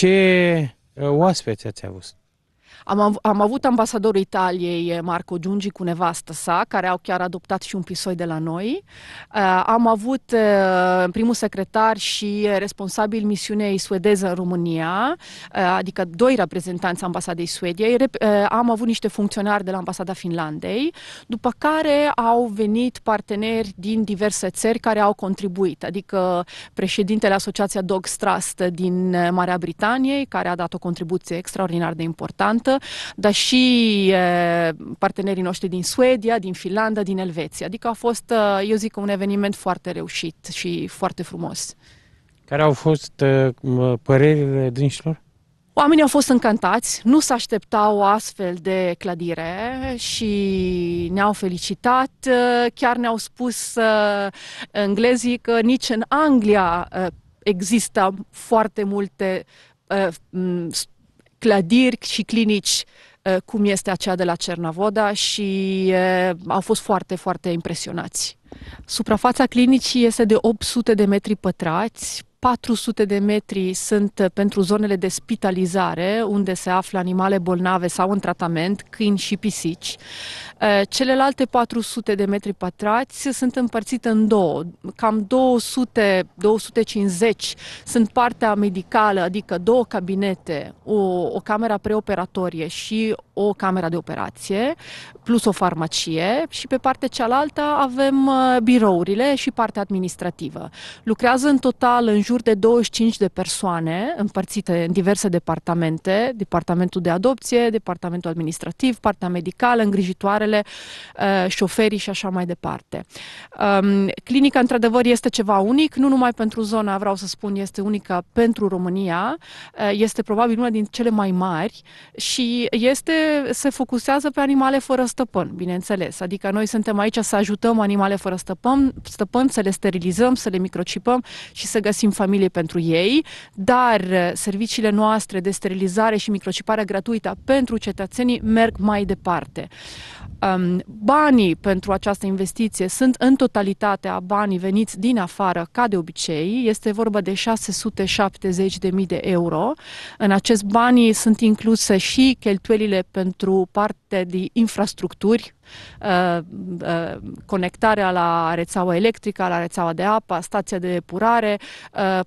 Ce uh, oaspeți ați avut? Am, av- am avut ambasadorul Italiei, eh, Marco Giungi, cu nevastă sa, care au chiar adoptat și un pisoi de la noi. Uh, am avut uh, primul secretar și responsabil misiunei suedeze în România, uh, adică doi reprezentanți ambasadei Suediei. Rep- uh, am avut niște funcționari de la ambasada Finlandei, după care au venit parteneri din diverse țări care au contribuit, adică președintele Asociația Dog Trust din Marea Britanie, care a dat o contribuție extraordinar de importantă, Nord, dar și partenerii noștri din Suedia, din Finlanda, din Elveția. Adică a fost, eu zic, un eveniment foarte reușit și foarte frumos. Care au fost părerile dinșilor? Oamenii au fost încantați, nu se așteptau astfel de clădire și ne-au felicitat, chiar ne-au spus englezii că nici în Anglia există foarte multe clădiri și clinici uh, cum este aceea de la Cernavoda și uh, au fost foarte, foarte impresionați. Suprafața clinicii este de 800 de metri pătrați, 400 de metri sunt uh, pentru zonele de spitalizare, unde se află animale bolnave sau în tratament, câini și pisici. Uh, celelalte 400 de metri pătrați sunt împărțite în două. Cam 200-250 sunt partea medicală, adică două cabinete, o, o cameră preoperatorie și o cameră de operație, plus o farmacie și pe partea cealaltă avem uh, birourile și partea administrativă. Lucrează în total în jur de 25 de persoane împărțite în diverse departamente, departamentul de adopție, departamentul administrativ, partea medicală, îngrijitoarele, uh, șoferii și așa mai departe. Um, clinica, într-adevăr, este ceva unic, nu numai pentru zona, vreau să spun, este unică pentru România, uh, este probabil una din cele mai mari și este, se focusează pe animale fără stăpân, bineînțeles. Adică noi suntem aici să ajutăm animale fără stăpân, stăpân să le sterilizăm, să le microcipăm și să găsim familie pentru ei, dar uh, serviciile noastre de sterilizare și microcipare gratuită pentru cetățenii merg mai departe. Um, banii pentru această investiție sunt în a banii veniți din afară, ca de obicei. Este vorba de 670.000 de euro. În acest banii sunt incluse și cheltuielile pentru partea proiecte de infrastructuri, uh, uh, conectarea la rețeaua electrică, la rețeaua de apă, stația de uh,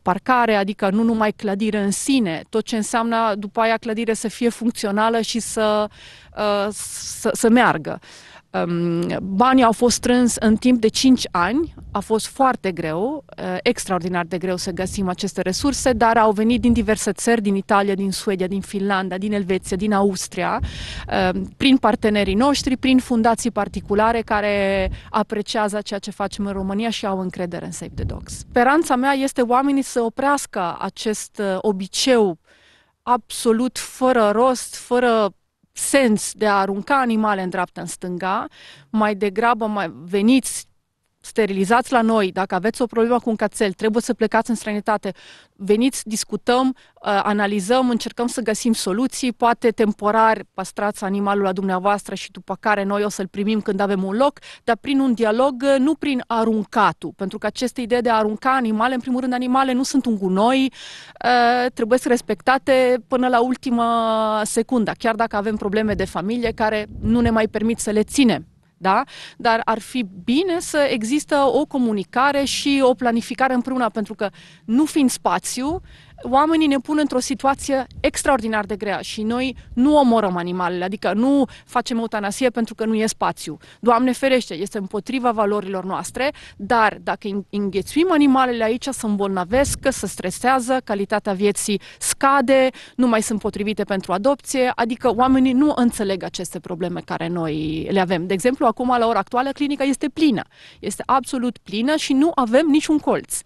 parcare, adică nu numai clădire în sine, tot ce înseamnă după aia clădire să fie funcțională și să, uh, să, să meargă. Um, banii au fost strâns în timp de 5 ani, a fost foarte greu, uh, extraordinar de greu să găsim aceste resurse, dar au venit din diverse țări, din Italia, din Suedia, din Finlanda, din Elveția, din Austria, um, prin partenerii noștri, prin fundații particulare care apreciază ceea ce facem în România și au încredere în Save the Dogs. Speranța mea este oamenii să oprească acest uh, obiceu absolut fără rost, fără sens de a arunca animale în dreapta, în stânga, mai degrabă mai veniți sterilizați la noi, dacă aveți o problemă cu un cățel, trebuie să plecați în străinătate, veniți, discutăm, uh, analizăm, încercăm să găsim soluții, poate temporar păstrați animalul la dumneavoastră și după care noi o să-l primim când avem un loc, dar prin un dialog, uh, nu prin aruncatul, pentru că aceste idee de a arunca animale, în primul rând animale nu sunt un gunoi, uh, trebuie să respectate până la ultima secundă, chiar dacă avem probleme de familie care nu ne mai permit să le ținem da? Dar ar fi bine să există o comunicare și o planificare împreună, pentru că nu fiind spațiu, oamenii ne pun într-o situație extraordinar de grea și noi nu omorăm animalele, adică nu facem eutanasie pentru că nu e spațiu. Doamne ferește, este împotriva valorilor noastre, dar dacă înghețuim animalele aici, se îmbolnăvesc, se stresează, calitatea vieții scade, nu mai sunt potrivite pentru adopție, adică oamenii nu înțeleg aceste probleme care noi le avem. De exemplu, acum la ora actuală clinica este plină, este absolut plină și nu avem niciun colț.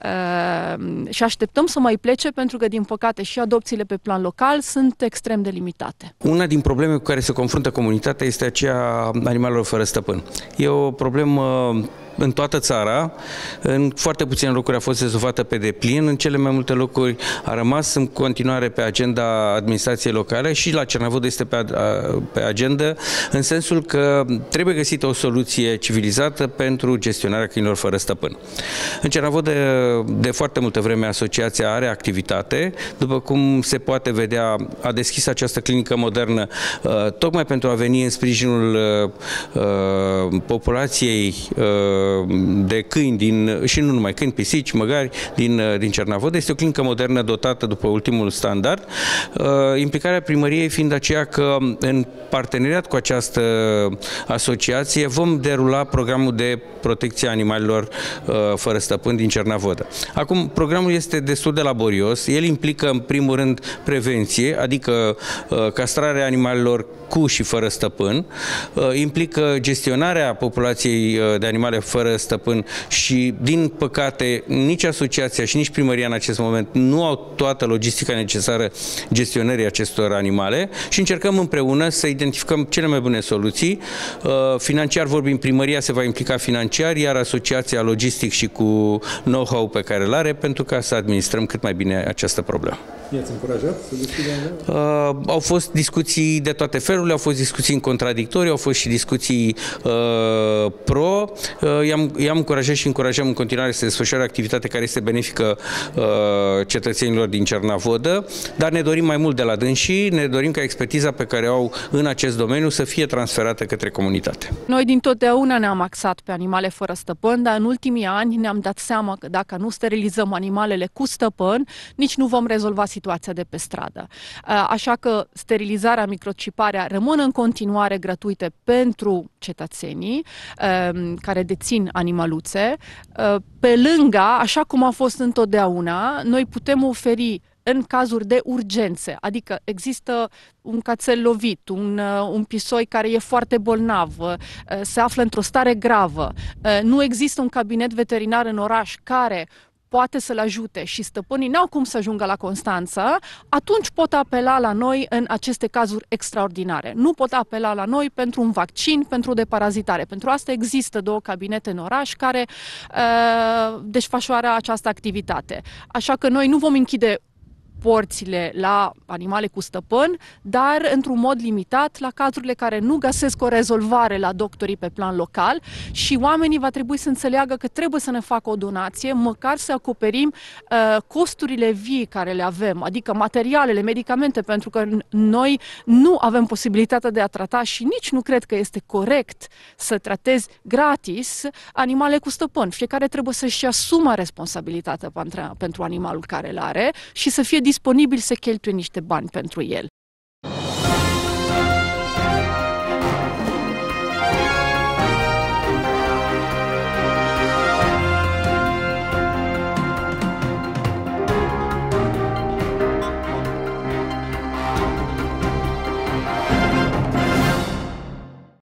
Ehm, și așteptăm să mai plece pentru că, din păcate, și adopțiile pe plan local sunt extrem de limitate. Una din probleme cu care se confruntă comunitatea este aceea animalelor fără stăpân. E o problemă în toată țara, în foarte puține locuri a fost rezolvată pe deplin, în cele mai multe locuri a rămas în continuare pe agenda administrației locale și la Cernavod este pe, pe agenda, în sensul că trebuie găsită o soluție civilizată pentru gestionarea câinilor fără stăpân. În Cernavod de, de foarte multă vreme asociația are activitate, după cum se poate vedea, a deschis această clinică modernă tocmai pentru a veni în sprijinul populației Uh, de câini din, și nu numai câini, pisici, măgari din, uh, din Cernavodă. Este o clinică modernă dotată după ultimul standard, uh, implicarea primăriei fiind aceea că în parteneriat cu această asociație vom derula programul de protecție a animalelor fără stăpân din Cernavodă. Acum, programul este destul de laborios, el implică în primul rând prevenție, adică castrarea animalelor cu și fără stăpân, implică gestionarea populației de animale fără stăpân și, din păcate, nici asociația și nici primăria în acest moment nu au toată logistica necesară gestionării acestor animale și încercăm împreună să identificăm cele mai bune soluții. Uh, financiar vorbim, primăria se va implica financiar, iar asociația logistic și cu know-how pe care îl are pentru ca să administrăm cât mai bine această problemă. încurajat să Uh, au fost discuții de toate felurile, au fost discuții în contradictorii, au fost și discuții uh, pro, uh, i-am, i-am încurajat și încurajăm în continuare să desfășoare activitate care este benefică uh, cetățenilor din Cernavodă, dar ne dorim mai mult de la dânsii, ne dorim ca expertiza pe care au în acest domeniu să fie transferată către comunitate. Noi din totdeauna ne-am axat pe animale fără stăpân, dar în ultimii ani ne-am dat seama că dacă nu sterilizăm animalele cu stăpân, nici nu vom rezolva situația de pe stradă. Uh, așa că sterilizarea, microciparea rămân în continuare gratuite pentru cetățenii uh, care dețin puțin animaluțe, uh, pe lângă, așa cum a fost întotdeauna, noi putem oferi în cazuri de urgențe, adică există un cățel lovit, un, uh, un pisoi care e foarte bolnav, uh, se află într-o stare gravă, nu există un cabinet veterinar în oraș care poate să-l ajute și stăpânii n-au cum să ajungă la Constanța, atunci pot apela la noi în aceste cazuri extraordinare. Nu pot apela la noi pentru un vaccin, pentru o deparazitare. Pentru asta există două cabinete în oraș care uh, desfășoară această activitate. Așa că noi nu vom închide porțile la animale cu stăpân, dar într-un mod limitat la cazurile care nu găsesc o rezolvare la doctorii pe plan local și oamenii va trebui să înțeleagă că trebuie să ne facă o donație, măcar să acoperim uh, costurile vii care le avem, adică materialele, medicamente, pentru că noi nu avem posibilitatea de a trata și nici nu cred că este corect să tratezi gratis animale cu stăpân. Fiecare trebuie să-și asuma responsabilitatea pentru animalul care îl are și să fie disponibil să cheltuie niște bani pentru el.